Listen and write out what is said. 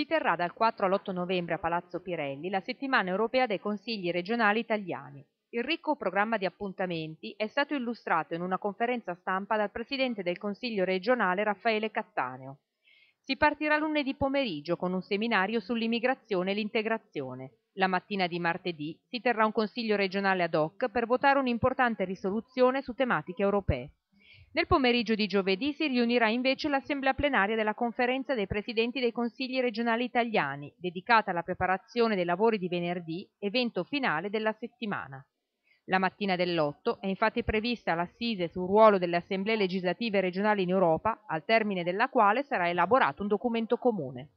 si terrà dal 4 all'8 novembre a Palazzo Pirelli la settimana europea dei consigli regionali italiani. Il ricco programma di appuntamenti è stato illustrato in una conferenza stampa dal Presidente del Consiglio regionale Raffaele Cattaneo. Si partirà lunedì pomeriggio con un seminario sull'immigrazione e l'integrazione. La mattina di martedì si terrà un Consiglio regionale ad hoc per votare un'importante risoluzione su tematiche europee. Nel pomeriggio di giovedì si riunirà invece l'assemblea plenaria della conferenza dei presidenti dei consigli regionali italiani, dedicata alla preparazione dei lavori di venerdì, evento finale della settimana. La mattina dell'8 è infatti prevista l'assise sul ruolo delle assemblee legislative regionali in Europa, al termine della quale sarà elaborato un documento comune.